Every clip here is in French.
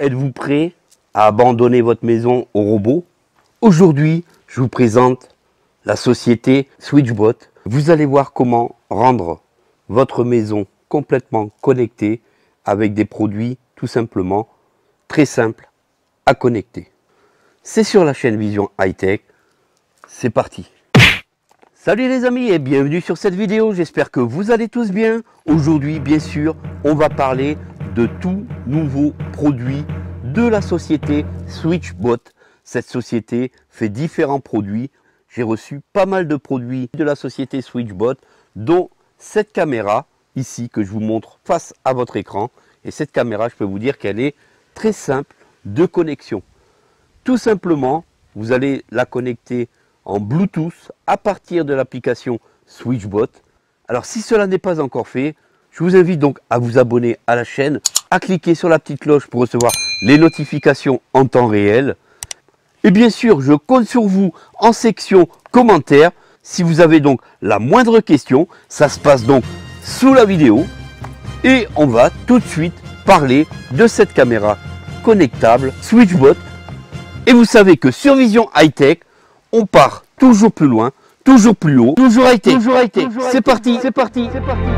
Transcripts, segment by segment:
Êtes-vous prêt à abandonner votre maison au robot Aujourd'hui, je vous présente la société Switchbot. Vous allez voir comment rendre votre maison complètement connectée avec des produits tout simplement très simples à connecter. C'est sur la chaîne Vision High Tech. C'est parti Salut les amis et bienvenue sur cette vidéo, j'espère que vous allez tous bien. Aujourd'hui bien sûr on va parler de tout nouveau produit de la société SwitchBot. Cette société fait différents produits. J'ai reçu pas mal de produits de la société SwitchBot, dont cette caméra ici que je vous montre face à votre écran. Et cette caméra, je peux vous dire qu'elle est très simple de connexion. Tout simplement, vous allez la connecter en Bluetooth à partir de l'application SwitchBot. Alors si cela n'est pas encore fait, je vous invite donc à vous abonner à la chaîne, à cliquer sur la petite cloche pour recevoir les notifications en temps réel. Et bien sûr, je compte sur vous en section commentaires. Si vous avez donc la moindre question, ça se passe donc sous la vidéo. Et on va tout de suite parler de cette caméra connectable SwitchBot. Et vous savez que sur Vision High Tech, on part toujours plus loin, toujours plus haut, toujours a été. C'est parti, c'est parti, c'est parti.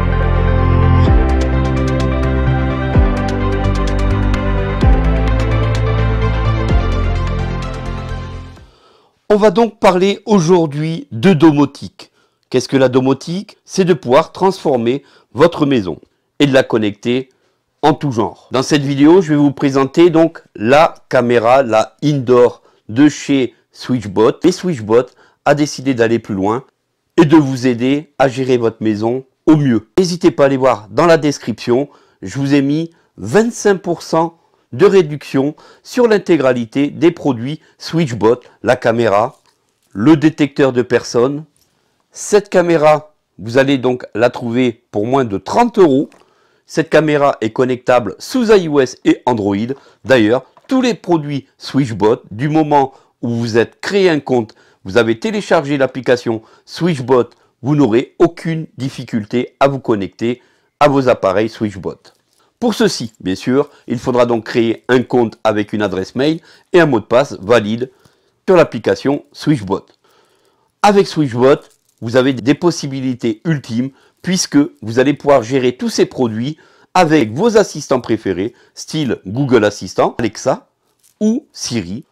On va donc parler aujourd'hui de domotique. Qu'est-ce que la domotique C'est de pouvoir transformer votre maison et de la connecter en tout genre. Dans cette vidéo, je vais vous présenter donc la caméra, la indoor de chez Switchbot. Et Switchbot a décidé d'aller plus loin et de vous aider à gérer votre maison au mieux. N'hésitez pas à aller voir dans la description, je vous ai mis 25% de réduction sur l'intégralité des produits SwitchBot, la caméra, le détecteur de personnes. Cette caméra, vous allez donc la trouver pour moins de 30 euros. Cette caméra est connectable sous iOS et Android. D'ailleurs, tous les produits SwitchBot, du moment où vous êtes créé un compte, vous avez téléchargé l'application SwitchBot, vous n'aurez aucune difficulté à vous connecter à vos appareils SwitchBot. Pour ceci, bien sûr, il faudra donc créer un compte avec une adresse mail et un mot de passe valide sur l'application SwitchBot. Avec SwitchBot, vous avez des possibilités ultimes puisque vous allez pouvoir gérer tous ces produits avec vos assistants préférés, style Google Assistant, Alexa ou Siri.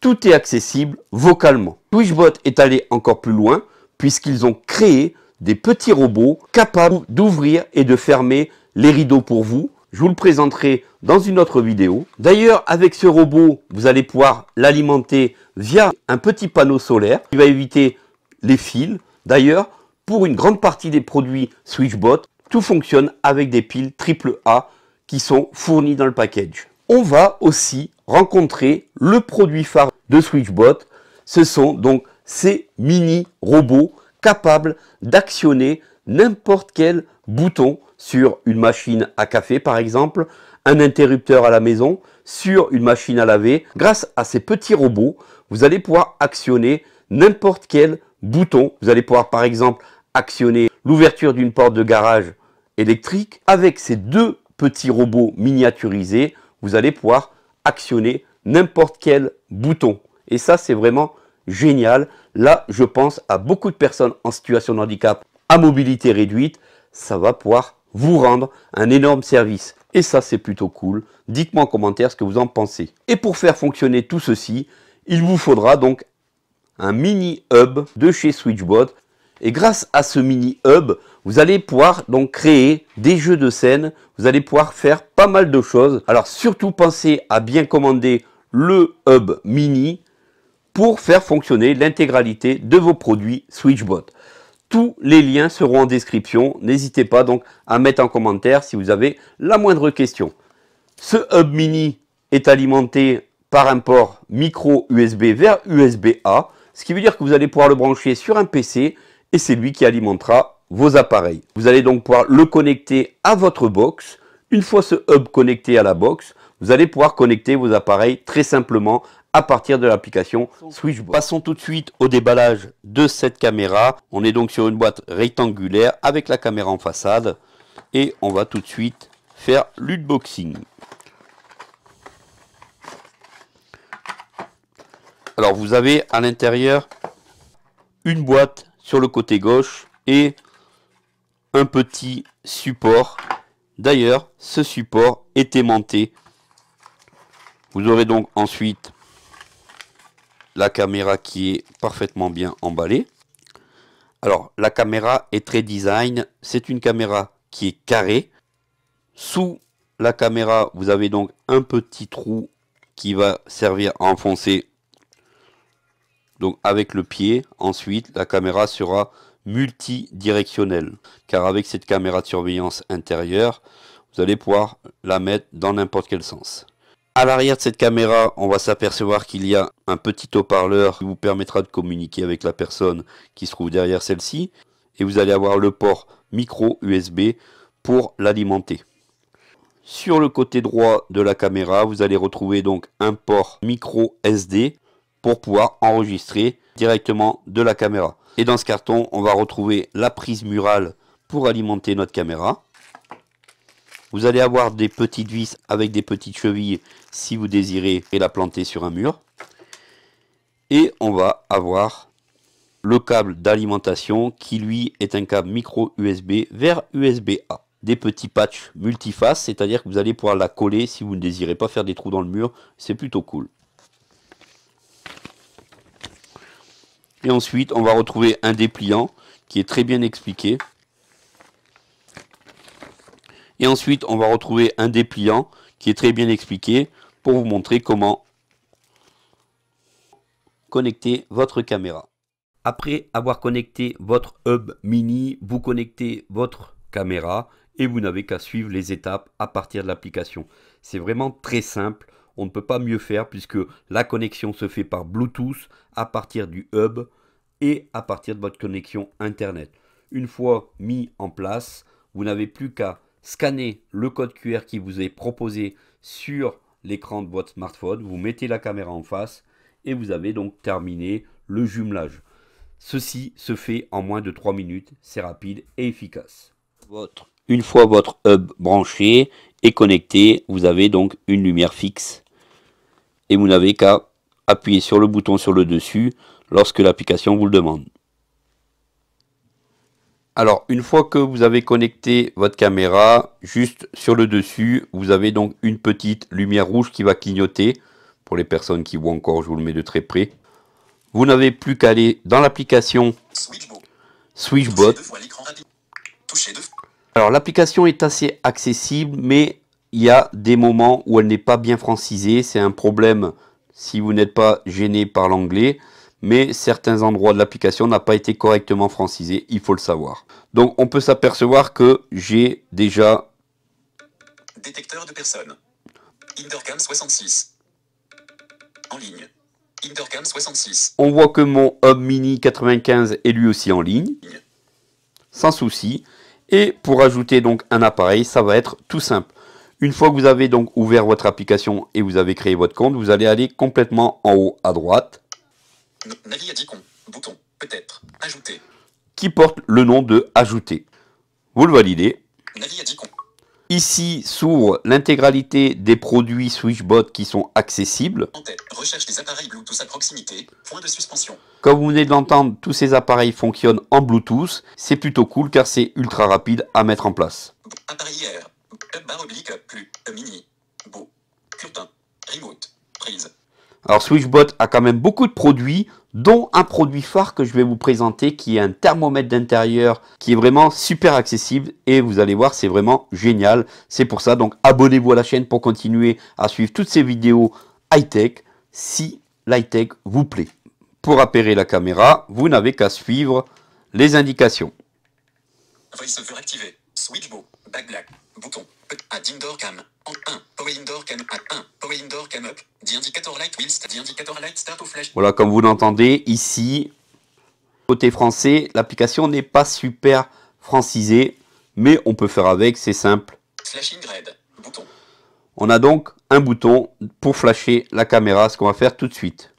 Tout est accessible vocalement. SwitchBot est allé encore plus loin puisqu'ils ont créé des petits robots capables d'ouvrir et de fermer les rideaux pour vous, je vous le présenterai dans une autre vidéo. D'ailleurs, avec ce robot, vous allez pouvoir l'alimenter via un petit panneau solaire qui va éviter les fils. D'ailleurs, pour une grande partie des produits SwitchBot, tout fonctionne avec des piles AAA qui sont fournies dans le package. On va aussi rencontrer le produit phare de SwitchBot. Ce sont donc ces mini robots capables d'actionner n'importe quel bouton sur une machine à café par exemple, un interrupteur à la maison, sur une machine à laver. Grâce à ces petits robots, vous allez pouvoir actionner n'importe quel bouton. Vous allez pouvoir par exemple actionner l'ouverture d'une porte de garage électrique. Avec ces deux petits robots miniaturisés, vous allez pouvoir actionner n'importe quel bouton. Et ça, c'est vraiment génial. Là, je pense à beaucoup de personnes en situation de handicap à mobilité réduite. Ça va pouvoir vous rendre un énorme service. Et ça, c'est plutôt cool. Dites-moi en commentaire ce que vous en pensez. Et pour faire fonctionner tout ceci, il vous faudra donc un mini hub de chez Switchbot. Et grâce à ce mini hub, vous allez pouvoir donc créer des jeux de scène. Vous allez pouvoir faire pas mal de choses. Alors surtout pensez à bien commander le hub mini pour faire fonctionner l'intégralité de vos produits Switchbot. Tous les liens seront en description. N'hésitez pas donc à mettre en commentaire si vous avez la moindre question. Ce hub mini est alimenté par un port micro USB vers USB-A, ce qui veut dire que vous allez pouvoir le brancher sur un PC et c'est lui qui alimentera vos appareils. Vous allez donc pouvoir le connecter à votre box. Une fois ce hub connecté à la box, vous allez pouvoir connecter vos appareils très simplement à partir de l'application Switchboard. Passons tout de suite au déballage de cette caméra. On est donc sur une boîte rectangulaire avec la caméra en façade et on va tout de suite faire l'unboxing. Alors vous avez à l'intérieur une boîte sur le côté gauche et un petit support. D'ailleurs, ce support est aimanté. Vous aurez donc ensuite la caméra qui est parfaitement bien emballée. Alors, la caméra est très design. C'est une caméra qui est carrée. Sous la caméra, vous avez donc un petit trou qui va servir à enfoncer donc avec le pied. Ensuite, la caméra sera multidirectionnelle. Car avec cette caméra de surveillance intérieure, vous allez pouvoir la mettre dans n'importe quel sens. À l'arrière de cette caméra, on va s'apercevoir qu'il y a un petit haut-parleur qui vous permettra de communiquer avec la personne qui se trouve derrière celle-ci. Et vous allez avoir le port micro USB pour l'alimenter. Sur le côté droit de la caméra, vous allez retrouver donc un port micro SD pour pouvoir enregistrer directement de la caméra. Et dans ce carton, on va retrouver la prise murale pour alimenter notre caméra. Vous allez avoir des petites vis avec des petites chevilles si vous désirez et la planter sur un mur. Et on va avoir le câble d'alimentation qui lui est un câble micro USB vers USB-A. Des petits patchs multifaces, c'est-à-dire que vous allez pouvoir la coller si vous ne désirez pas faire des trous dans le mur. C'est plutôt cool. Et ensuite, on va retrouver un dépliant qui est très bien expliqué. Et ensuite, on va retrouver un dépliant qui est très bien expliqué pour vous montrer comment connecter votre caméra. Après avoir connecté votre hub mini, vous connectez votre caméra et vous n'avez qu'à suivre les étapes à partir de l'application. C'est vraiment très simple, on ne peut pas mieux faire puisque la connexion se fait par Bluetooth à partir du hub et à partir de votre connexion Internet. Une fois mis en place, vous n'avez plus qu'à scannez le code QR qui vous est proposé sur l'écran de votre smartphone, vous mettez la caméra en face et vous avez donc terminé le jumelage. Ceci se fait en moins de 3 minutes, c'est rapide et efficace. une fois votre hub branché et connecté, vous avez donc une lumière fixe et vous n'avez qu'à appuyer sur le bouton sur le dessus lorsque l'application vous le demande. Alors, une fois que vous avez connecté votre caméra, juste sur le dessus, vous avez donc une petite lumière rouge qui va clignoter. Pour les personnes qui voient encore, je vous le mets de très près. Vous n'avez plus qu'à aller dans l'application Switchbot. Alors, l'application est assez accessible, mais il y a des moments où elle n'est pas bien francisée. C'est un problème si vous n'êtes pas gêné par l'anglais mais certains endroits de l'application n'ont pas été correctement francisés, il faut le savoir. Donc on peut s'apercevoir que j'ai déjà... Détecteur de personnes. Intercam 66. En ligne. Intercam 66. On voit que mon Hub Mini 95 est lui aussi en ligne. Sans souci. Et pour ajouter donc un appareil, ça va être tout simple. Une fois que vous avez donc ouvert votre application et vous avez créé votre compte, vous allez aller complètement en haut à droite dit Bouton. Peut-être. Ajouter. Qui porte le nom de Ajouter. Vous le validez. Ici s'ouvre l'intégralité des produits Switchbot qui sont accessibles. Comme vous venez de l'entendre, tous ces appareils fonctionnent en Bluetooth. C'est plutôt cool car c'est ultra rapide à mettre en place. Appareil plus. Mini. Beau. curtain, Remote. Prise. Alors Switchbot a quand même beaucoup de produits, dont un produit phare que je vais vous présenter qui est un thermomètre d'intérieur qui est vraiment super accessible et vous allez voir c'est vraiment génial. C'est pour ça donc abonnez-vous à la chaîne pour continuer à suivre toutes ces vidéos high-tech si l'high-tech vous plaît. Pour appairer la caméra, vous n'avez qu'à suivre les indications. Switchbo. Back black. Bouton. Add indoor cam. En 1. Power indoor cam. Add 1. Power indoor cam up. The indicator light will start. The indicator light start au flash. Voilà, comme vous l'entendez, ici, côté français, l'application n'est pas super francisée, mais on peut faire avec, c'est simple. Flashing red. Bouton. On a donc un bouton pour flasher la caméra, ce qu'on va faire tout de suite.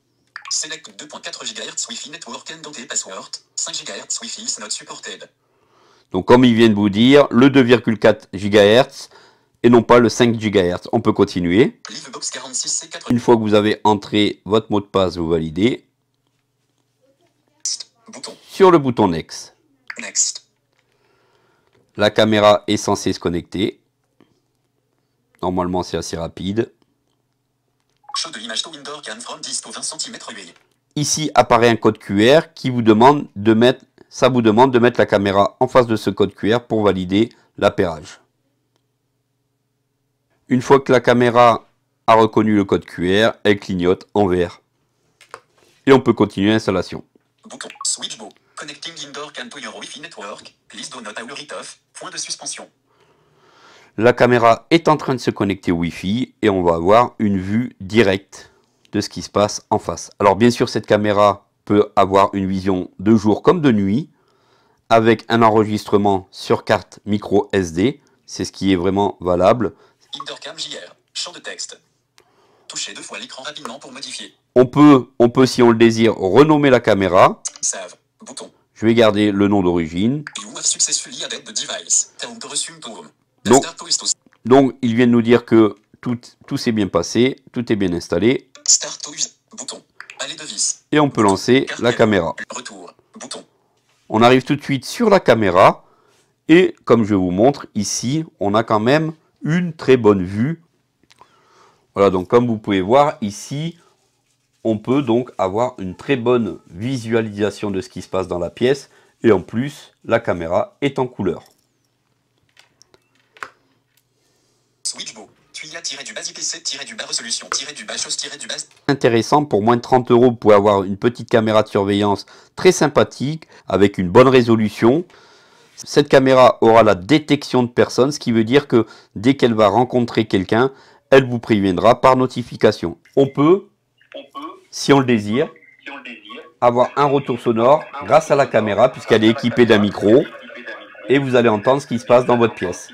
Select 2.4 GHz Wi-Fi network and password. 5 GHz Wi-Fi is not supported. Donc comme il vient de vous dire, le 2,4 GHz et non pas le 5 GHz. On peut continuer. Une fois que vous avez entré votre mot de passe, vous validez. Sur le bouton Next. Next. La caméra est censée se connecter. Normalement, c'est assez rapide. Ici apparaît un code QR qui vous demande de mettre ça vous demande de mettre la caméra en face de ce code QR pour valider l'appairage. Une fois que la caméra a reconnu le code QR, elle clignote en vert. Et on peut continuer l'installation. La caméra est en train de se connecter au Wi-Fi et on va avoir une vue directe de ce qui se passe en face. Alors bien sûr, cette caméra avoir une vision de jour comme de nuit avec un enregistrement sur carte micro SD. C'est ce qui est vraiment valable. On peut, on peut, si on le désire, renommer la caméra. Je vais garder le nom d'origine. Donc, il vient de nous dire que tout, tout s'est bien passé, tout est bien installé. Et on peut lancer la caméra. On arrive tout de suite sur la caméra. Et comme je vous montre ici, on a quand même une très bonne vue. Voilà, donc comme vous pouvez voir ici, on peut donc avoir une très bonne visualisation de ce qui se passe dans la pièce. Et en plus, la caméra est en couleur. Intéressant pour moins de 30 euros, vous pouvez avoir une petite caméra de surveillance très sympathique avec une bonne résolution. Cette caméra aura la détection de personnes, ce qui veut dire que dès qu'elle va rencontrer quelqu'un, elle vous préviendra par notification. On peut, si, on le désire, avoir un retour sonore grâce à la caméra puisqu'elle est équipée d'un micro et vous allez entendre ce qui se passe dans votre pièce.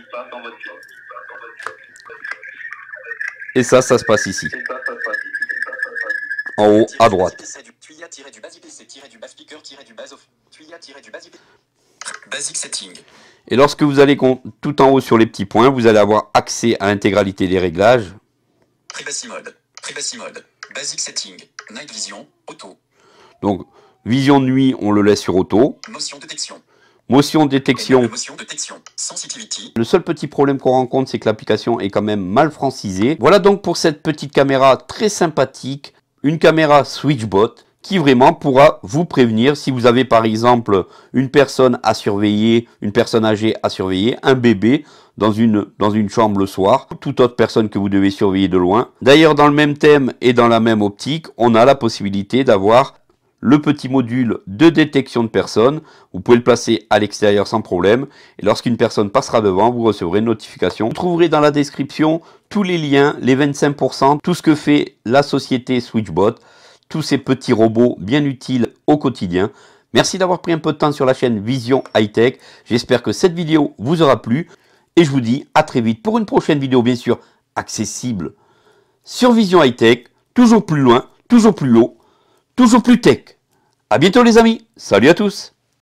Et ça, ça se passe ici. En haut, à droite. Et lorsque vous allez tout en haut sur les petits points, vous allez avoir accès à l'intégralité des réglages. Donc, vision de nuit, on le laisse sur auto. Motion détection, Motion détection. Sensitivity. Le seul petit problème qu'on rencontre, c'est que l'application est quand même mal francisée. Voilà donc pour cette petite caméra très sympathique, une caméra Switchbot qui vraiment pourra vous prévenir si vous avez par exemple une personne à surveiller, une personne âgée à surveiller, un bébé dans une, dans une chambre le soir, toute autre personne que vous devez surveiller de loin. D'ailleurs dans le même thème et dans la même optique, on a la possibilité d'avoir le petit module de détection de personnes. Vous pouvez le placer à l'extérieur sans problème. Et lorsqu'une personne passera devant, vous recevrez une notification. Vous trouverez dans la description tous les liens, les 25%, tout ce que fait la société Switchbot, tous ces petits robots bien utiles au quotidien. Merci d'avoir pris un peu de temps sur la chaîne Vision Hightech. Tech. J'espère que cette vidéo vous aura plu. Et je vous dis à très vite pour une prochaine vidéo, bien sûr, accessible sur Vision Hightech, Tech, toujours plus loin, toujours plus haut toujours plus tech. À bientôt les amis, salut à tous